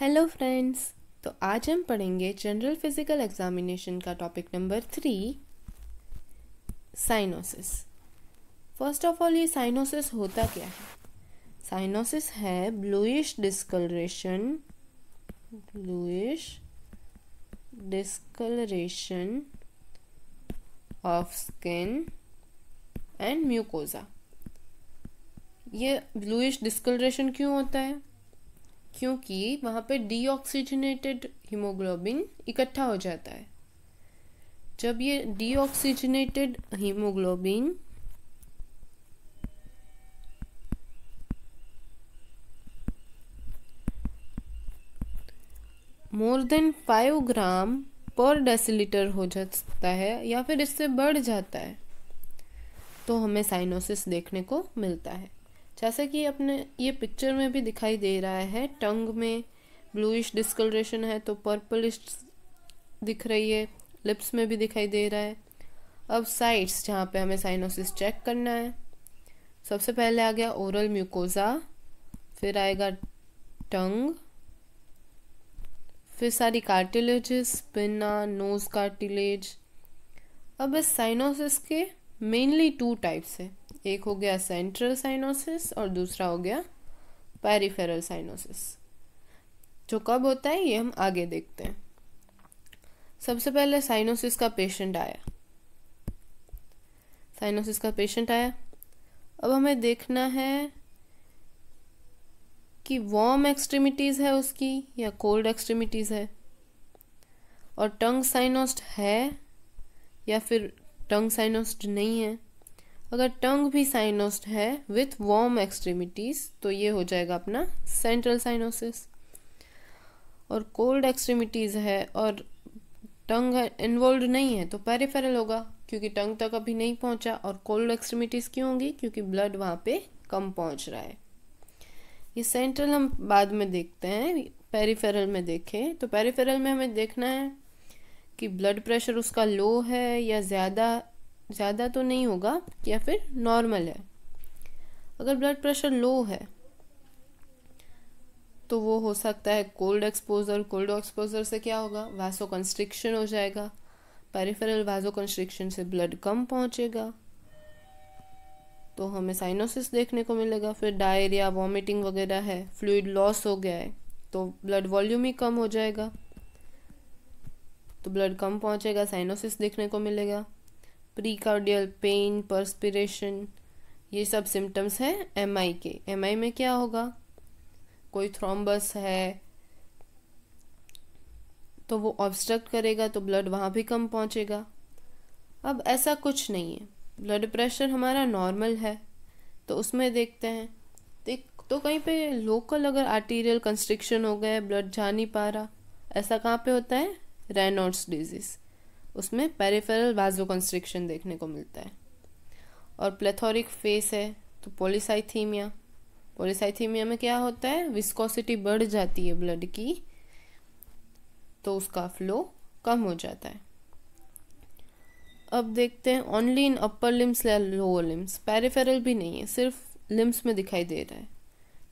hello friends तो आज हम पढ़ेंगे जनरल फिजिकल एग्जामिनेशन का topic number three cyanosis first of all ये साइनोसिस होता क्या है साइनोसिस है bluish discoloration bluish discoloration of skin and mucosa ये ब्लूइश डिस्कलरेशन क्यों होता है क्योंकि वहाँ पे डीऑक्सीजनेटेड हीमोग्लोबिन इकट्ठा हो जाता है जब ये deoxygenated haemoglobin more than five gram per decilitre हो जाता है या फिर इससे बढ़ जाता है तो हमें साइनोसिस देखने को मिलता है जैसा कि अपने ये पिक्चर में भी दिखाई दे रहा है टंग में ब्लूइश डिस्कलरेशन है तो पर्पलिश दिख रही है लिप्स में भी दिखाई दे रहा है अब साइट्स जहाँ पे हमें साइनोसिस चेक करना है सबसे पहले आ गया ओरल म्यूकोज़ा फिर आएगा टंग फिर सारी कार्टिलेज पिना नोज़ कार्टिलेज अब इस साइनोसिस के मेनली टू टाइप्स है एक हो गया सेंट्रल साइनोसिस और दूसरा हो गया पेरिफेरल साइनोसिस जो कब होता है ये हम आगे देखते हैं सबसे पहले साइनोसिस का पेशेंट आया साइनोसिस का पेशेंट आया अब हमें देखना है कि वार्म एक्सट्रीमिटीज़ है उसकी या कोल्ड एक्सट्रीमिटीज़ है और टंग साइनोस्ट है या फिर टंग साइनोस्ट नहीं है अगर टंग भी साइनोस्ड है विथ वॉर्म एक्सट्रीमिटीज तो ये हो जाएगा अपना सेंट्रल साइनोसिस और कोल्ड एक्सट्रीमिटीज है और टंग इन्वॉल्व नहीं है तो पेरिफेरल होगा क्योंकि टंग तक अभी नहीं पहुंचा और कोल्ड एक्सट्रीमिटीज क्यों होंगी क्योंकि ब्लड वहाँ पे कम पहुंच रहा है ये सेंट्रल हम बाद में देखते हैं पेरिफेरल में देखें तो पेरिफेरल में हमें देखना है कि ब्लड प्रेशर उसका लो है या ज़्यादा ज़्यादा तो नहीं होगा या फिर नॉर्मल है अगर ब्लड प्रेशर लो है तो वो हो सकता है कोल्ड एक्सपोजर कोल्ड एक्सपोजर से क्या होगा वैसो कंस्ट्रिक्शन हो जाएगा पेरिफेरल वैसो कंस्ट्रिक्शन से ब्लड कम पहुंचेगा तो हमें साइनोसिस देखने को मिलेगा फिर डायरिया वॉमिटिंग वगैरह है फ्लूड लॉस हो गया है तो ब्लड वॉल्यूम ही कम हो जाएगा तो ब्लड कम पहुंचेगा साइनोसिस देखने को मिलेगा प्रीकार्डियल पेन परस्पिरेशन ये सब सिम्टम्स हैं एम के एम में क्या होगा कोई थ्रोम्बस है तो वो ऑब्स्ट्रक्ट करेगा तो ब्लड वहाँ भी कम पहुँचेगा अब ऐसा कुछ नहीं है ब्लड प्रेशर हमारा नॉर्मल है तो उसमें देखते हैं देख तो कहीं पे लोकल अगर आर्टीरियल कंस्ट्रिक्शन हो गया ब्लड जा नहीं पा रहा ऐसा कहाँ पे होता है रेनोड्स डिजीज़ उसमें पेरिफेरल वाजो कंस्ट्रिक्शन देखने को मिलता है और प्लेथोरिक फेस है तो पोलिसाइथीमिया पोलिसाइथीमिया में क्या होता है विस्कोसिटी बढ़ जाती है ब्लड की तो उसका फ्लो कम हो जाता है अब देखते हैं ओनली इन अपर लिम्स या लोअर लिम्स पेरिफेरल भी नहीं है सिर्फ लिम्स में दिखाई दे रहा है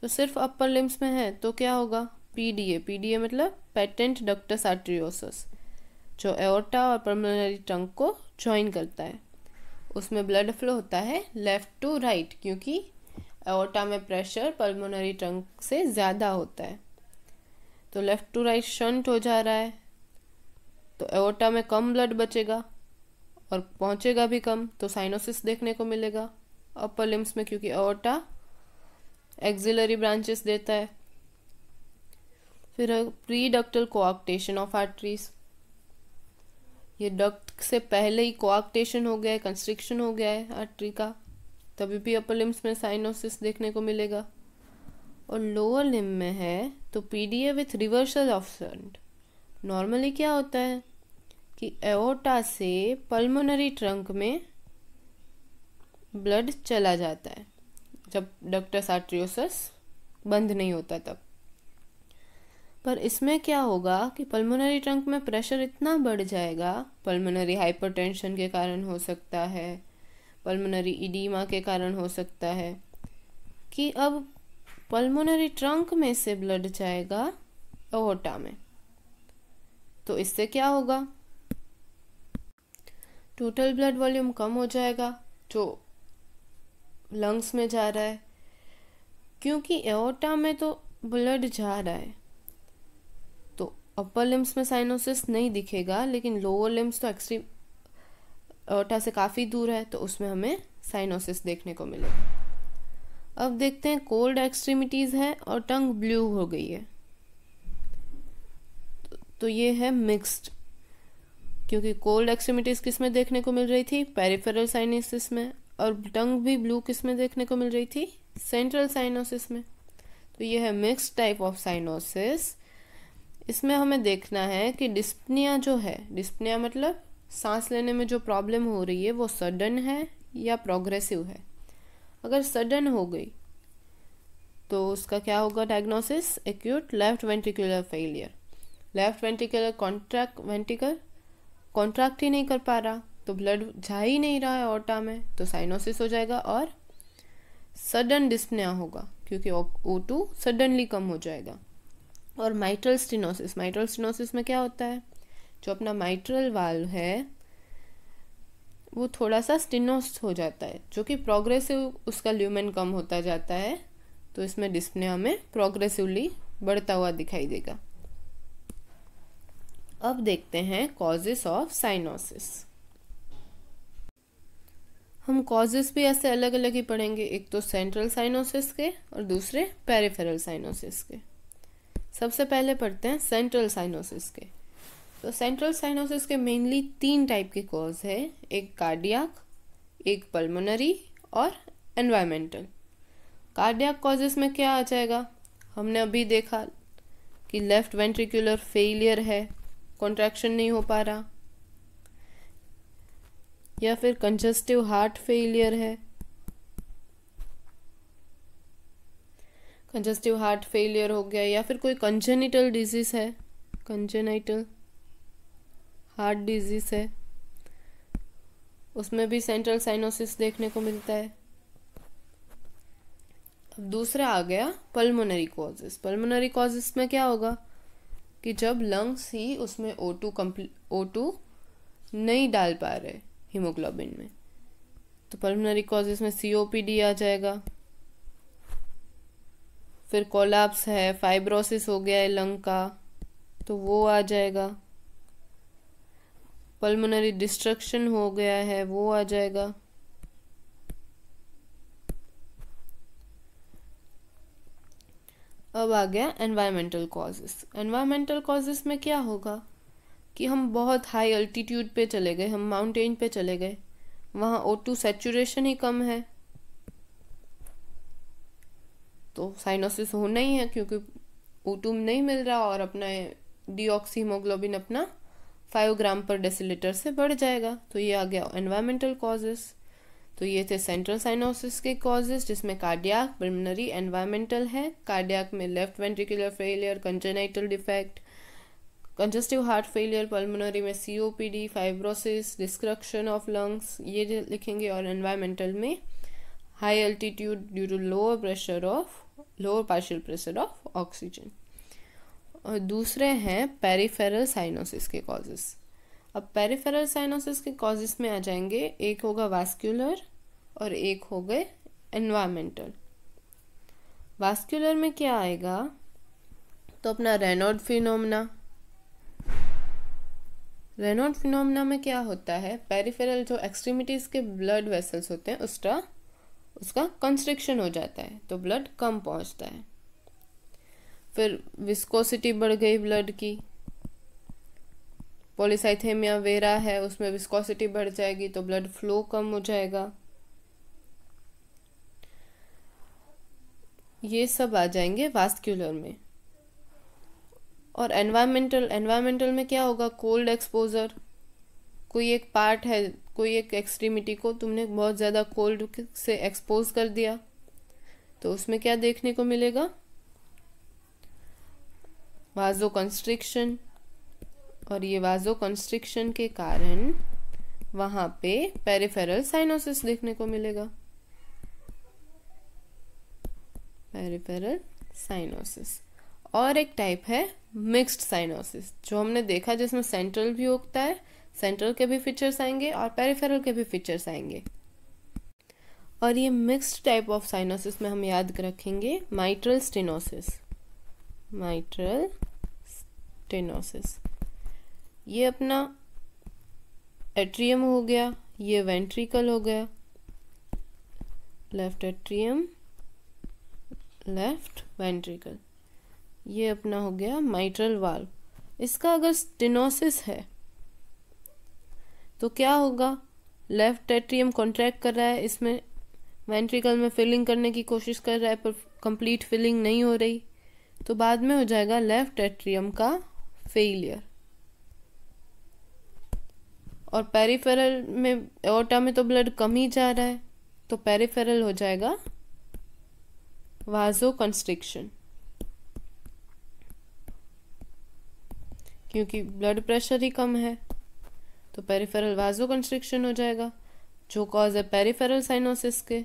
तो सिर्फ अपर लिम्स में है तो क्या होगा पीडीए पीडीए मतलब पेटेंट डक्टस आर्ट्रियोसिस जो एओर्टा और पल्मोनरी ट्रंक को ज्वाइन करता है उसमें ब्लड फ्लो होता है लेफ़्ट टू राइट क्योंकि एओर्टा में प्रेशर पर्मोनरी ट्रंक से ज़्यादा होता है तो लेफ़्ट टू राइट शंट हो जा रहा है तो एओर्टा में कम ब्लड बचेगा और पहुँचेगा भी कम तो साइनोसिस देखने को मिलेगा अपर लिम्स में क्योंकि एओर्टा एक्सिलरी ब्रांचेस देता है फिर preductal coarctation of arteries ये डक्ट से पहले ही कोआक्टेशन हो गया है कंस्ट्रिक्शन हो गया है आर्टरी का तभी भी अपर लिम्स में साइनोसिस देखने को मिलेगा और लोअर लिम में है तो P D A with reversal of shunt normally क्या होता है कि एओटा से पल्मोनरी ट्रंक में ब्लड चला जाता है जब डक्टस आर्ट्रियोसस बंद नहीं होता तब पर इसमें क्या होगा कि पल्मोनरी ट्रंक में प्रेशर इतना बढ़ जाएगा पल्मोनरी हाइपरटेंशन के कारण हो सकता है पल्मोनरी इडीमा के कारण हो सकता है कि अब पल्मोनरी ट्रंक में से ब्लड जाएगा ओहोटा में तो इससे क्या होगा टोटल ब्लड वॉल्यूम कम हो जाएगा जो लंग्स में जा रहा है क्योंकि एओटा में तो ब्लड जा रहा है अपर लिम्स में साइनोसिस नहीं दिखेगा लेकिन लोअर लिम्स तो एक्सट्रीम ओटा से काफ़ी दूर है तो उसमें हमें साइनोसिस देखने को मिलेगा अब देखते हैं कोल्ड एक्सट्रीमिटीज़ है और टंग ब्लू हो गई है तो ये है मिक्स्ड क्योंकि कोल्ड एक्सट्रीमिटीज़ किस में देखने को मिल रही थी पेरिफेरल साइनोसिस में और टंग भी ब्लू किस में देखने को मिल रही थी सेंट्रल साइनोसिस में तो ये है मिक्स्ड टाइप ऑफ साइनोसिस इसमें हमें देखना है कि डिस्पनिया जो है डिस्पनिया मतलब सांस लेने में जो प्रॉब्लम हो रही है वो सडन है या प्रोग्रेसिव है अगर सडन हो गई तो उसका क्या होगा diagnosis acute left ventricular failure left ventricular contract ventricle contract ही नहीं कर पा रहा तो ब्लड जा ही नहीं रहा है ओटा में तो साइनोसिस हो जाएगा और सडन डिस्पनिया होगा क्योंकि ओ टू सडनली कम हो जाएगा और माइट्रल स्टिनोसिस माइट्रल स्टिनोसिस में क्या होता है जो अपना माइट्रल वाल है वो थोड़ा सा स्टिनोस हो जाता है जो कि प्रोग्रेसिव उसका ल्यूमेन कम होता जाता है तो इसमें डिस्प्ले हमें प्रोग्रेसिवली बढ़ता हुआ दिखाई देगा अब देखते हैं कॉजेस ऑफ साइनोसिस हम कॉजेस भी ऐसे अलग अलग ही पढ़ेंगे एक तो सेंट्रल साइनोसिस के और दूसरे पेरिफेरल साइनोसिस के सबसे पहले पढ़ते हैं सेंट्रल साइनोसिस के तो सेंट्रल साइनोसिस के मेनली तीन टाइप के कॉज है एक कार्डियक एक पल्मोनरी और एनवायरमेंटल कार्डियक कॉजेस में क्या आ जाएगा हमने अभी देखा कि लेफ्ट वेंट्रिकुलर फेलियर है कॉन्ट्रैक्शन नहीं हो पा रहा या फिर कंजस्टिव हार्ट फेलियर है कंजेस्टिव हार्ट फेलियर हो गया या फिर कोई कंजेनिटल डिजीज़ है कंजेनाइटल हार्ट डिजीज़ है उसमें भी सेंट्रल साइनोसिस देखने को मिलता है अब दूसरा आ गया पल्मोनरी कॉजेस पल्मोनरी कॉजेस में क्या होगा कि जब लंग्स ही उसमें ओ टू ओ टू नहीं डाल पा रहे हीमोग्लोबिन में तो पल्मोनरी कॉजेस में सी आ जाएगा फिर कोलाप्स है फाइब्रोसिस हो गया है लंग का तो वो आ जाएगा पल्मोनरी डिस्ट्रक्शन हो गया है वो आ जाएगा अब आ गया एनवायरमेंटल कॉजेस एनवायरमेंटल कॉजेस में क्या होगा कि हम बहुत हाई अल्टीट्यूड पे चले गए हम माउंटेन पे चले गए वहाँ ओ टू सेचुरेशन ही कम है तो साइनोसिस होना ही है क्योंकि ओटूम नहीं मिल रहा और अपना डी हीमोग्लोबिन अपना फाइव ग्राम पर डेसीलीटर से बढ़ जाएगा तो ये आ गया एनवायरमेंटल कॉजेस तो ये थे सेंट्रल साइनोसिस के कॉजेस जिसमें कार्डियक प्रमिनरी एनवायरमेंटल है कार्डियक में left ventricular failure congenital defect congestive heart failure pulmonary में COPD fibrosis destruction of lungs ये लिखेंगे और एनवायरमेंटल में high altitude due to lower pressure of lower partial pressure of oxygen और दूसरे हैं पेरीफेरल साइनोसिस के कॉजेस अब पेरिफेरल साइनोसिस के कॉजेस में आ जाएंगे एक होगा वास्कुलर और एक हो गए एनवायरमेंटल वास्कुलर में क्या आएगा तो अपना रेनोड फिनोमना रेनोड फिनोमना में क्या होता है पेरिफेरल जो एक्सट्रीमिटीज़ के ब्लड वेसल्स होते हैं उसका उसका कंस्ट्रिक्शन हो जाता है तो ब्लड कम पहुंचता है फिर विस्कोसिटी बढ़ गई ब्लड की पोलिसाइथेमिया वेरा है उसमें विस्कोसिटी बढ़ जाएगी तो ब्लड फ्लो कम हो जाएगा ये सब आ जाएंगे वास्क्यूलर में और एनवायरमेंटल एनवायरमेंटल में क्या होगा कोल्ड एक्सपोजर कोई एक पार्ट है कोई एक एक्सट्रीमिटी को तुमने बहुत ज़्यादा कोल्ड से एक्सपोज कर दिया तो उसमें क्या देखने को मिलेगा वाजो कंस्ट्रिक्शन और ये वाजो कंस्ट्रिक्शन के कारण वहां पे पेरिफेरल साइनोसिस देखने को मिलेगा पेरिफेरल साइनोसिस और एक टाइप है मिक्स्ड साइनोसिस जो हमने देखा जिसमें सेंट्रल भी होता है सेंट्रल के भी फीचर्स आएंगे और पेरिफेरल के भी फीचर्स आएंगे और ये मिक्स्ड टाइप ऑफ साइनोसिस में हम याद रखेंगे माइट्रल स्टेनोसिस माइट्रल स्टेनोसिस ये अपना एट्रियम हो गया ये वेंट्रिकल हो गया लेफ्ट एट्रियम लेफ्ट वेंट्रिकल ये अपना हो गया माइट्रल वाल्व इसका अगर स्टेनोसिस है तो क्या होगा लेफ्ट टेट्रियम कॉन्ट्रैक्ट कर रहा है इसमें वेंट्रिकल में फिलिंग करने की कोशिश कर रहा है पर कंप्लीट फिलिंग नहीं हो रही तो बाद में हो जाएगा लेफ्ट एट्रियम का फेलियर और पेरीफेरल में ओटा में तो ब्लड कम ही जा रहा है तो पेरीफेरल हो जाएगा वाजो कंस्ट्रिक्शन क्योंकि ब्लड प्रेशर ही कम है तो पेरिफेरल वाजो कंस्ट्रिक्शन हो जाएगा जो कॉज है पेरिफेरल साइनोसिस के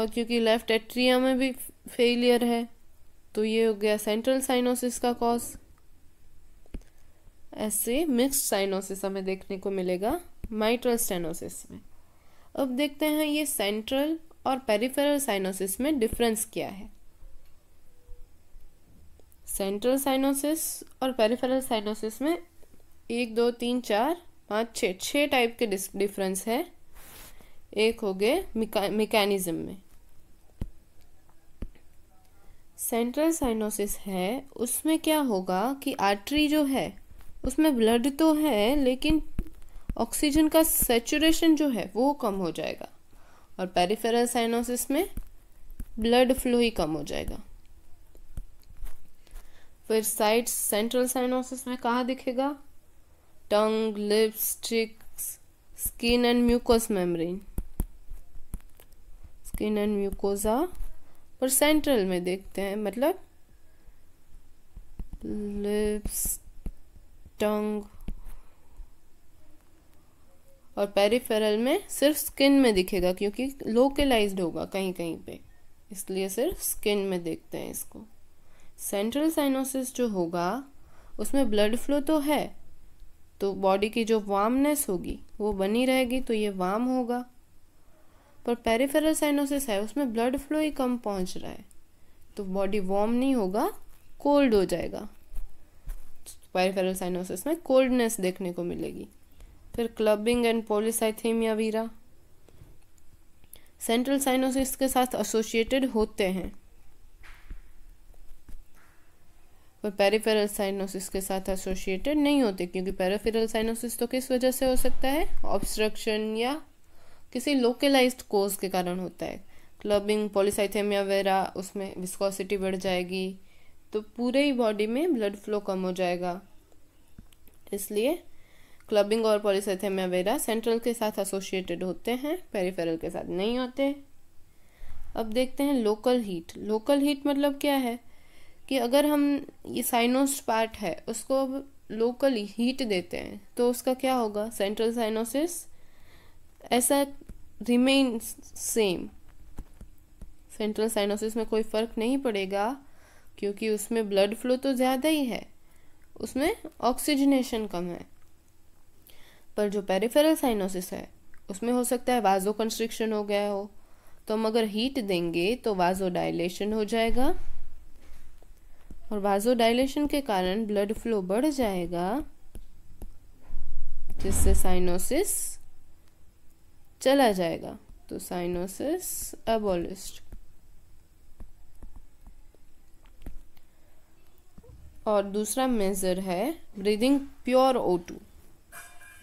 और क्योंकि लेफ्ट एट्रिया में भी फेलियर है तो ये हो गया सेंट्रल साइनोसिस का कॉज ऐसे मिक्स्ड साइनोसिस हमें देखने को मिलेगा माइट्रल स्टेनोसिस में अब देखते हैं ये सेंट्रल और पेरिफेरल साइनोसिस में डिफरेंस क्या है सेंट्रल साइनोसिस और पेरिफेरल साइनोसिस में एक दो तीन चार पाँच छः छः टाइप के डिफरेंस है एक हो गए मेकेनिज्म में सेंट्रल साइनोसिस है उसमें क्या होगा कि आर्टरी जो है उसमें ब्लड तो है लेकिन ऑक्सीजन का सेचुरेशन जो है वो कम हो जाएगा और पेरिफेरल साइनोसिस में ब्लड फ्लो ही कम हो जाएगा फिर साइड सेंट्रल साइनोसिस में कहाँ दिखेगा tongue lips cheeks skin and mucous membrane skin and mucosa और सेंट्रल में देखते हैं मतलब लिप्स टंग और पेरीफेरल में सिर्फ स्किन में दिखेगा क्योंकि लोकलाइज्ड होगा कहीं कहीं पे इसलिए सिर्फ स्किन में देखते हैं इसको सेंट्रल साइनोसिस जो होगा उसमें ब्लड फ्लो तो है तो बॉडी की जो वार्मनेस होगी वो बनी रहेगी तो ये वार्म होगा पर पेरिफेरल साइनोसिस है उसमें ब्लड फ्लो ही कम पहुंच रहा है तो बॉडी वार्म नहीं होगा कोल्ड हो जाएगा पेरिफेरल साइनोसिस में कोल्डनेस देखने को मिलेगी फिर clubbing and polycythaemia vera central cyanosis के साथ एसोसिएटेड होते हैं और पेरीफेरल साइनोसिस के साथ एसोसिएटेड नहीं होते क्योंकि पेरीफेरल साइनोसिस तो किस वजह से हो सकता है ऑब्स्ट्रक्शन या किसी लोकलाइज्ड कोज के कारण होता है क्लबिंग पॉलीसाइथेमिया वगैरह उसमें विस्कोसिटी बढ़ जाएगी तो पूरे ही बॉडी में ब्लड फ्लो कम हो जाएगा इसलिए क्लबिंग और पॉलीसाइथेमिया वगैरह सेंट्रल के साथ एसोसिएटेड होते हैं पेरीफेरल के साथ नहीं होते अब देखते हैं लोकल हीट लोकल हीट मतलब क्या है कि अगर हम ये साइनोस पार्ट है उसको अब लोकली हीट देते हैं तो उसका क्या होगा सेंट्रल साइनोसिस ऐसा रिमेन सेम सेंट्रल साइनोसिस में कोई फर्क नहीं पड़ेगा क्योंकि उसमें ब्लड फ्लो तो ज़्यादा ही है उसमें ऑक्सीजनेशन कम है पर जो पेरिफेरल साइनोसिस है उसमें हो सकता है वाजो कंस्ट्रिक्शन हो गया हो तो हम अगर हीट देंगे तो वाजो डायलेशन हो जाएगा और वाजोडाइलेशन के कारण ब्लड फ्लो बढ़ जाएगा जिससे साइनोसिस चला जाएगा तो साइनोसिस एबोलिस्ट और दूसरा मेजर है ब्रीदिंग प्योर ओ टू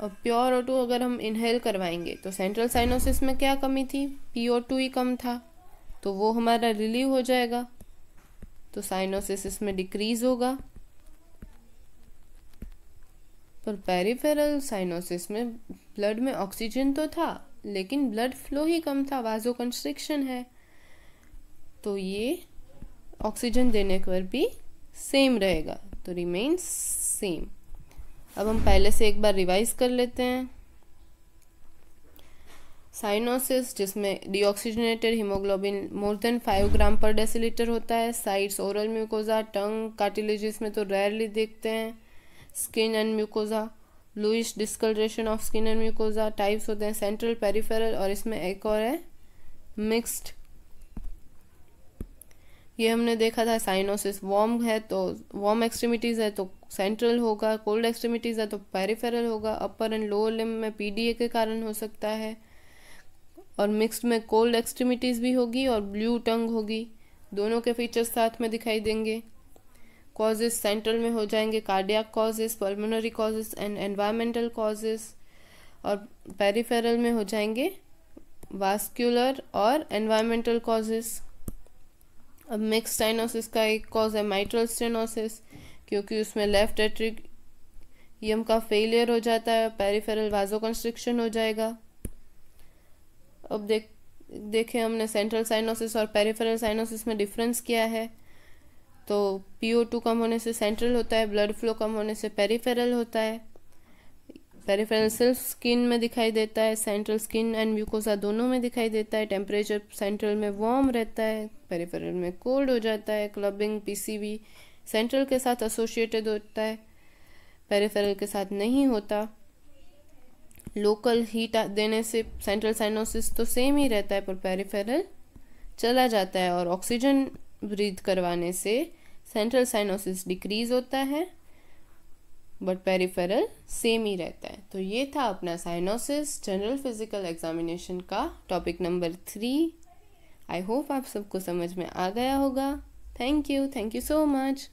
और प्योर ओ टू अगर हम इनहेल करवाएंगे तो सेंट्रल साइनोसिस में क्या कमी थी पी ओ टू ही कम था तो वो हमारा रिलीव हो जाएगा तो साइनोसिस इसमें डिक्रीज होगा पर पेरिफेरल साइनोसिस में ब्लड में ऑक्सीजन तो था लेकिन ब्लड फ्लो ही कम था वाजो कंस्ट्रिक्शन है तो ये ऑक्सीजन देने पर भी सेम रहेगा तो रिमेन्स सेम अब हम पहले से एक बार रिवाइज कर लेते हैं साइनोसिस जिसमें deoxygenated haemoglobin more than five gram per decilitre होता है sites oral mucosa tongue cartilages में तो रेयरली देखते हैं skin and mucosa bluish discoloration of skin and mucosa types होते हैं सेंट्रल पेरिफेरल और इसमें एक और है मिक्स्ड ये हमने देखा था साइनोसिस वॉर्म है तो वॉर्म एक्सट्रीमिटीज़ है तो सेंट्रल होगा कोल्ड एक्सट्रीमिटीज़ है तो पेरिफेरल होगा अपर एंड लोअर लिम में पीडीए के कारण हो सकता है और मिक्स्ड में कोल्ड एक्सट्रीमिटीज़ भी होगी और ब्लू टंग होगी दोनों के फीचर्स साथ में दिखाई देंगे कॉजेस सेंट्रल में हो जाएंगे cardiac causes pulmonary causes and environmental causes और पेरीफेरल में हो जाएंगे वास्क्यूलर और एनवायरमेंटल कॉजेस अब मिक्स स्टेनोसिस का एक कॉज है माइट्रल स्टेनोसिस क्योंकि उसमें लेफ्ट एट्रिक यम का फेलियर हो जाता है पेरीफेरल वाजो कंस्ट्रिक्शन हो जाएगा अब देख देखें हमने सेंट्रल साइनोसिस और पेरिफेरल साइनोसिस में डिफरेंस किया है तो पी ओ टू कम होने से सेंट्रल होता है ब्लड फ्लो कम होने से पेरिफेरल होता है पेरिफेरल सिर्फ स्किन में दिखाई देता है सेंट्रल स्किन एंड म्यूकोसा दोनों में दिखाई देता है टेम्परेचर सेंट्रल में वार्म रहता है पेरिफेरल में कोल्ड हो जाता है क्लबिंग पीसीवी सेंट्रल के साथ एसोसिएटेड होता है पेरिफेरल के साथ नहीं होता लोकल हीट देने से सेंट्रल साइनोसिस तो सेम ही रहता है पर पेरिफेरल चला जाता है और ऑक्सीजन ब्रीद करवाने से सेंट्रल साइनोसिस डिक्रीज होता है बट पेरिफेरल सेम ही रहता है तो ये था अपना साइनोसिस जनरल फिजिकल एग्जामिनेशन का topic number three I hope आप सबको समझ में आ गया होगा thank you thank you so much